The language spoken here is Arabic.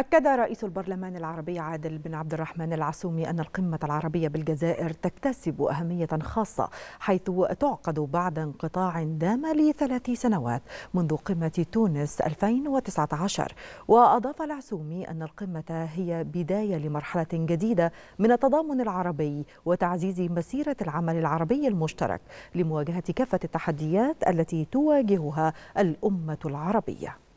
أكد رئيس البرلمان العربي عادل بن عبد الرحمن العسومي أن القمة العربية بالجزائر تكتسب أهمية خاصة حيث تعقد بعد انقطاع دام لثلاث سنوات منذ قمة تونس 2019 وأضاف العسومي أن القمة هي بداية لمرحلة جديدة من التضامن العربي وتعزيز مسيرة العمل العربي المشترك لمواجهة كافة التحديات التي تواجهها الأمة العربية